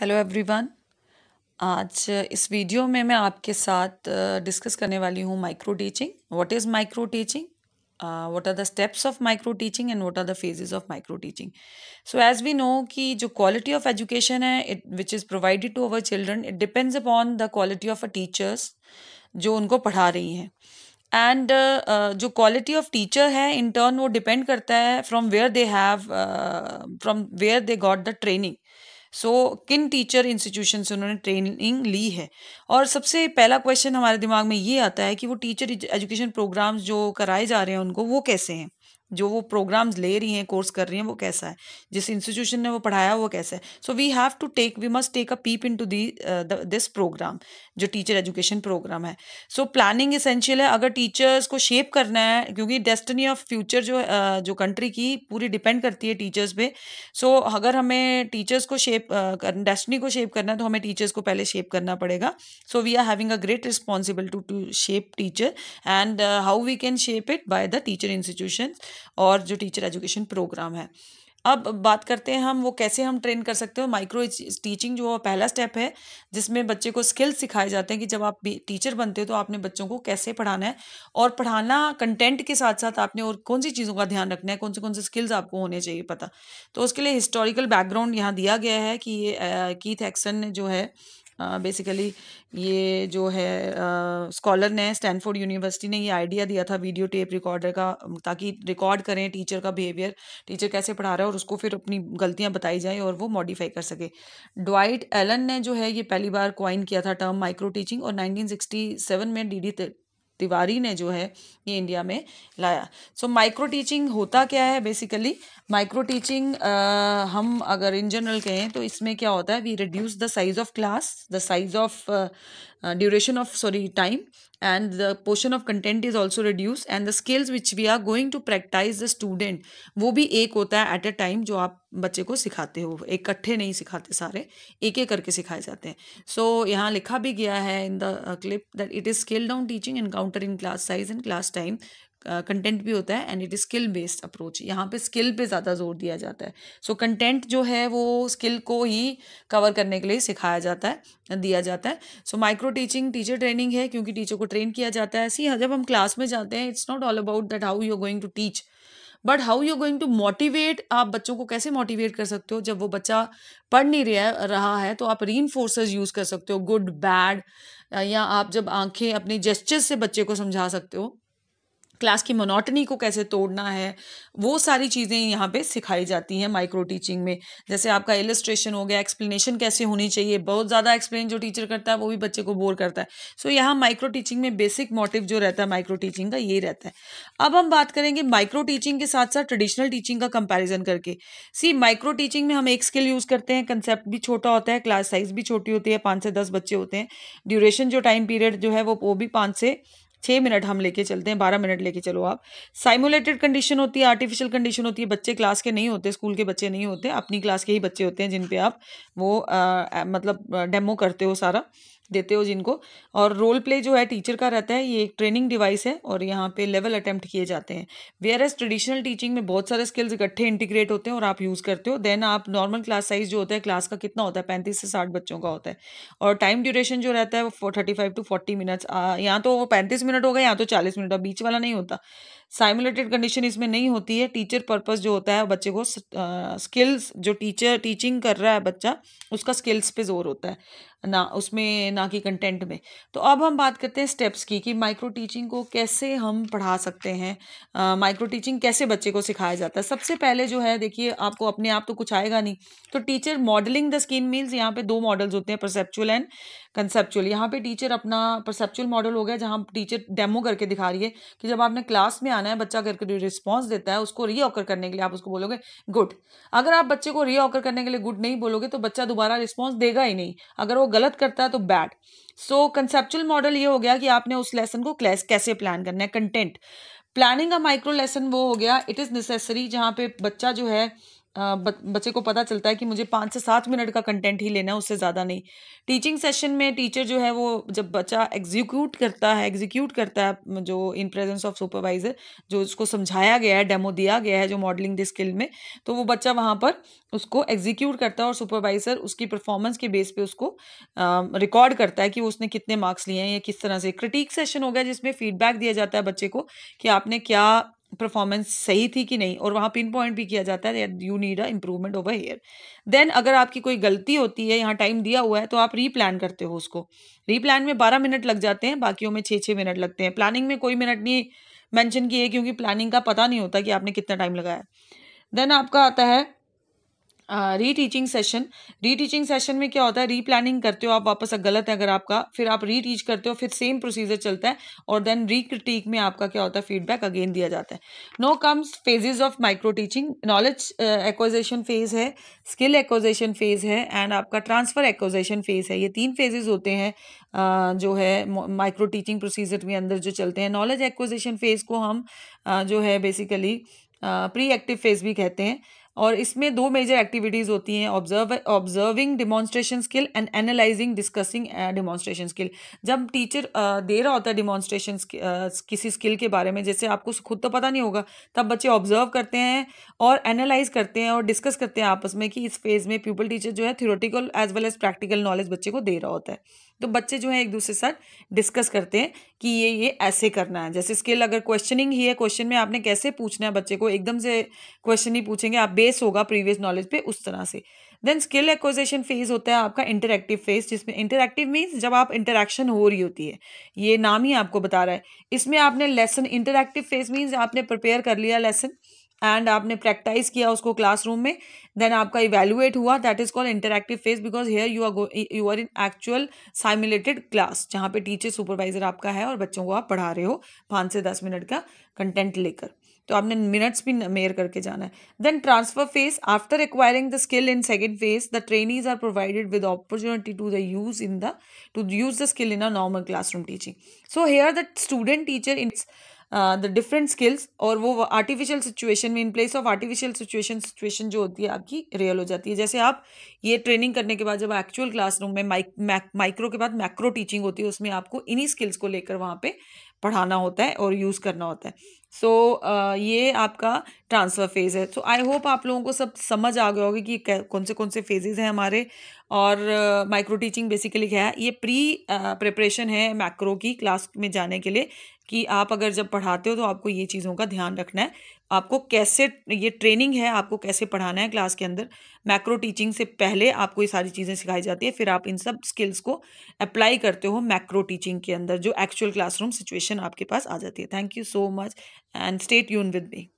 hello everyone आज इस video में मैं आपके साथ डिस्कस करने वाली हूँ micro teaching what is micro teaching what are the steps of micro teaching and what are the phases of micro teaching so as we know कि जो क्वालिटी ऑफ एजुकेशन है it which is provided to our children it depends upon the quality of a teachers जो उनको पढ़ा रही हैं and uh, जो quality of teacher है इन टर्न वो डिपेंड करता है from where they have from where they got the training so so, किन टीचर इंस्टीट्यूशन से उन्होंने ट्रेनिंग ली है और सबसे पहला क्वेश्चन हमारे दिमाग में ये आता है कि वो टीचर एजुकेशन प्रोग्राम्स जो कराए जा रहे हैं उनको वो कैसे हैं जो वो प्रोग्राम्स ले रही हैं कोर्स कर रही हैं वो कैसा है जिस इंस्टीट्यूशन ने वो पढ़ाया वो कैसा है so we have to take we must take a peep into the this program जो टीचर एजुकेशन प्रोग्राम है सो प्लानिंग इसेंशियल है अगर टीचर्स को शेप करना है क्योंकि डेस्टिनी ऑफ फ्यूचर जो uh, जो कंट्री की पूरी डिपेंड करती है टीचर्स पे सो so, अगर हमें टीचर्स को शेप डेस्टनी uh, को शेप करना है तो हमें टीचर्स को पहले शेप करना पड़ेगा so we are having a great responsibility to shape teacher and how we can shape it by the teacher institution और जो टीचर एजुकेशन प्रोग्राम है अब बात करते हैं हम वो कैसे हम ट्रेन कर सकते हो माइक्रो टीचिंग जो पहला स्टेप है जिसमें बच्चे को स्किल्स सिखाए जाते हैं कि जब आप टीचर बनते हो तो आपने बच्चों को कैसे पढ़ाना है और पढ़ाना कंटेंट के साथ साथ आपने और कौन सी चीज़ों का ध्यान रखना है कौन से कौन से स्किल्स आपको होने चाहिए पता तो उसके लिए हिस्टोरिकल बैकग्राउंड यहाँ दिया गया है कि ये कीथ एक्सन ने जो है बेसिकली ये जो है स्कॉलर ने स्टैनफोर्ड यूनिवर्सिटी ने ये आइडिया दिया था वीडियो टेप रिकॉर्डर का ताकि रिकॉर्ड करें टीचर का बिहेवियर टीचर कैसे पढ़ा रहा है और उसको फिर अपनी गलतियां बताई जाएं और वो मॉडिफाई कर सके डॉइट एलन ने जो है ये पहली बार क्वाइन किया था टर्म माइक्रो टीचिंग और नाइनटीन में डी डी तिवारी ने जो है ये इंडिया में लाया सो माइक्रो टीचिंग होता क्या है बेसिकली माइक्रो टीचिंग हम अगर इन जनरल कहें तो इसमें क्या होता है we reduce the size of class the size of duration of sorry time and the portion of content is also reduce and the skills which we are going to practise the student वो भी एक होता है at a time जो आप बच्चे को सिखाते हो इकट्ठे नहीं सिखाते सारे एक एक करके सिखाए जाते हैं सो so, यहाँ लिखा भी गया है in the clip that it is scaled down teaching encounter in class size and class time content भी होता है and it is skill based approach यहाँ पे स्किल पे ज़्यादा जोर दिया जाता है सो so, कंटेंट जो है वो स्किल को ही कवर करने के लिए सिखाया जाता है दिया जाता है so micro teaching teacher training है क्योंकि टीचर को ट्रेन किया जाता है सी जब हम क्लास में जाते हैं it's not all about that how you are going to teach but how you going to motivate आप बच्चों को कैसे मोटिवेट कर सकते हो जब वो बच्चा पढ़ नहीं रहा रहा है तो आप री यूज़ कर सकते हो गुड बैड या आप जब आंखें अपने जेस्चर्स से बच्चे को समझा सकते हो क्लास की मोनोटनी को कैसे तोड़ना है वो सारी चीज़ें यहाँ पे सिखाई जाती हैं माइक्रो टीचिंग में जैसे आपका इलस्ट्रेशन हो गया एक्सप्लेनेशन कैसे होनी चाहिए बहुत ज़्यादा एक्सप्लेन जो टीचर करता है वो भी बच्चे को बोर करता है सो so, यहाँ माइक्रो टीचिंग में बेसिक मोटिव जो रहता है माइक्रो टीचिंग का ये रहता है अब हम बात करेंगे माइक्रो टीचिंग के साथ साथ ट्रेडिशनल टीचिंग का कंपेरिजन करके सी माइक्रो टीचिंग में हम एक स्किल यूज़ करते हैं कंसेप्ट भी छोटा होता है क्लास साइज भी छोटी होती है पाँच से दस बच्चे होते हैं ड्यूरेशन जो टाइम पीरियड जो है वो वो भी पाँच से छः मिनट हम लेके चलते हैं बारह मिनट लेके चलो आप साइमुलेटेड कंडीशन होती है आर्टिफिशियल कंडीशन होती है बच्चे क्लास के नहीं होते स्कूल के बच्चे नहीं होते अपनी क्लास के ही बच्चे होते हैं जिन पे आप वो आ, मतलब डेमो करते हो सारा देते हो जिनको और रोल प्ले जो है टीचर का रहता है ये एक ट्रेनिंग डिवाइस है और यहाँ पे लेवल अटेम्प्ट किए जाते हैं वेयर एज ट्रेडिशनल टीचिंग में बहुत सारे स्किल्स इकट्ठे इंटीग्रेट होते हैं और आप यूज़ करते हो देन आप नॉर्मल क्लास साइज जो होता है क्लास का कितना होता है पैंतीस से साठ बच्चों का होता है और टाइम ड्यूरेशन जो रहता है वो thirty five to forty minutes यहाँ तो पैंतीस मिनट होगा यहाँ तो चालीस मिनट और बीच वाला नहीं होता साइमुलेटेड कंडीशन इसमें नहीं होती है टीचर पर्पज जो होता है बच्चे को स्किल्स जो टीचर टीचिंग कर रहा है बच्चा उसका स्किल्स पे जोर होता है ना उसमें ना कि कंटेंट में तो अब हम बात करते हैं स्टेप्स की कि माइक्रो टीचिंग को कैसे हम पढ़ा सकते हैं माइक्रो टीचिंग कैसे बच्चे को सिखाया जाता है सबसे पहले जो है देखिए आपको अपने आप तो कुछ आएगा नहीं तो टीचर मॉडलिंग द स्किन मील्स यहाँ पे दो मॉडल्स होते हैं परसेप्चुअल एंड कंसेप्चुअल यहाँ पे टीचर अपना परसेप्चुअल मॉडल हो गया जहाँ टीचर डेमो करके दिखा रही है कि जब आपने क्लास में आना है बच्चा अगर रिस्पॉन्स देता है उसको री ऑकर करने के लिए आप उसको बोलोगे गुड अगर आप बच्चे को री ऑकर करने के लिए गुड नहीं बोलोगे तो बच्चा दोबारा रिस्पॉन्स देगा ही नहीं अगर वो गलत करता है तो बैड सो कंसेप्चुअल मॉडल ये हो गया कि आपने उस लेसन को क्लैस कैसे प्लान करना है कंटेंट प्लानिंग का माइक्रो लेसन वो हो गया इट इज़ नेसेसरी जहाँ पे बच्चा जो है बच्चे को पता चलता है कि मुझे पाँच से सात मिनट का कंटेंट ही लेना है उससे ज़्यादा नहीं टीचिंग सेशन में टीचर जो है वो जब बच्चा एग्जीक्यूट करता है एग्जीक्यूट करता है जो इन प्रेजेंस ऑफ सुपरवाइजर जो उसको समझाया गया है डेमो दिया गया है जो मॉडलिंग द स्किल में तो वो बच्चा वहाँ पर उसको एग्जीक्यूट करता है और सुपरवाइजर उसकी परफॉर्मेंस के बेस पे उसको रिकॉर्ड करता है कि उसने कितने मार्क्स लिए हैं या किस तरह से क्रिटिक सेशन हो गया जिसमें फीडबैक दिया जाता है बच्चे को कि आपने क्या परफॉर्मेंस सही थी कि नहीं और वहाँ पिन पॉइंट भी किया जाता है you need a improvement over here then अगर आपकी कोई गलती होती है यहाँ टाइम दिया हुआ है तो आप रीप्लान करते हो उसको रीप्लान में बारह मिनट लग जाते हैं बाकियों में छः छः मिनट लगते हैं प्लानिंग में कोई मिनट नहीं मैंशन किए क्योंकि प्लानिंग का पता नहीं होता कि आपने कितना टाइम लगाया देन आपका आता है reteaching session reteaching session में क्या होता है री प्लानिंग करते हो आप वापस गलत है अगर आपका फिर आप री टीच करते हो फिर सेम प्रोसीजर चलता है और देन री क्रिटिक में आपका क्या होता है फीडबैक अगेन दिया जाता है now comes phases of micro teaching knowledge acquisition phase है स्किल एक्विजेशन फेज है एंड आपका ट्रांसफर एक्विजेशन फेज है ये तीन फेजेज होते हैं uh, जो है माइक्रो टीचिंग प्रोसीजर में अंदर जो चलते हैं नॉलेज एक्विजेशन फेज को हम uh, जो है बेसिकली प्री एक्टिव फेज भी कहते हैं और इसमें दो मेजर एक्टिविटीज़ होती हैं observe observing demonstration skill and analysing discussing demonstration skill जब टीचर uh, दे रहा होता है डिमॉन्स्ट्रेशन uh, किसी स्किल के बारे में जैसे आपको खुद तो पता नहीं होगा तब बच्चे ऑब्जर्व करते हैं और एनालाइज करते हैं और डिस्कस करते हैं आपस में कि इस फेज़ में प्यूपल टीचर जो है theoretical as well as practical knowledge बच्चे को दे रहा होता है तो बच्चे जो है एक दूसरे के साथ डिस्कस करते हैं कि ये ये ऐसे करना है जैसे स्किल अगर क्वेश्चनिंग ही है क्वेश्चन में आपने कैसे पूछना है बच्चे को एकदम से क्वेश्चन ही पूछेंगे आप बेस होगा प्रीवियस नॉलेज पे उस तरह से देन स्किल एक्विजेशन फेज होता है आपका इंटरेक्टिव फेज जिसमें इंटरेक्टिव मीन्स जब आप इंटरेक्शन हो रही होती है ये नाम ही आपको बता रहा है इसमें आपने लेसन इंटरेक्टिव फेज मीन्स आपने प्रिपेयर कर लिया लेसन एंड आपने प्रैक्टाइज किया उसको क्लासरूम में देन आपका इवेल्युएट हुआ that is called interactive phase because here you are you are in actual simulated class जहाँ पे टीचर सुपरवाइजर आपका है और बच्चों को आप पढ़ा रहे हो पाँच से दस मिनट का कंटेंट लेकर तो आपने मिनट्स भी मेयर करके जाना है then transfer phase after acquiring the skill in second phase the training are provided with opportunity to the use in the to use the skill in a normal classroom teaching so here the student teacher in the different skills और वो artificial situation में in place of artificial situation situation जो होती है आपकी real हो जाती है जैसे आप ये ट्रेनिंग करने के बाद जब एक्चुअल क्लासरूम में माइक माइक्रो के बाद मैक्रो टीचिंग होती है उसमें आपको इन्हीं स्किल्स को लेकर वहाँ पे पढ़ाना होता है और यूज़ करना होता है सो so, uh, ये आपका ट्रांसफ़र फेज़ है सो आई होप आप लोगों को सब समझ आ गया होगा कि कौन से कौन से फेजेज़ हैं हमारे और माइक्रो टीचिंग बेसिकली क्या है ये प्री प्रिपरेशन uh, है मैक्रो की क्लास में जाने के लिए कि आप अगर जब पढ़ाते हो तो आपको ये चीज़ों का ध्यान रखना है आपको कैसे ये ट्रेनिंग है आपको कैसे पढ़ाना है क्लास के अंदर मैक्रो टीचिंग से पहले आपको ये सारी चीज़ें सिखाई जाती है फिर आप इन सब स्किल्स को अप्लाई करते हो मैक्रो टीचिंग के अंदर जो एक्चुअल क्लासरूम सिचुएशन आपके पास आ जाती है thank you so much and stay यून विद मी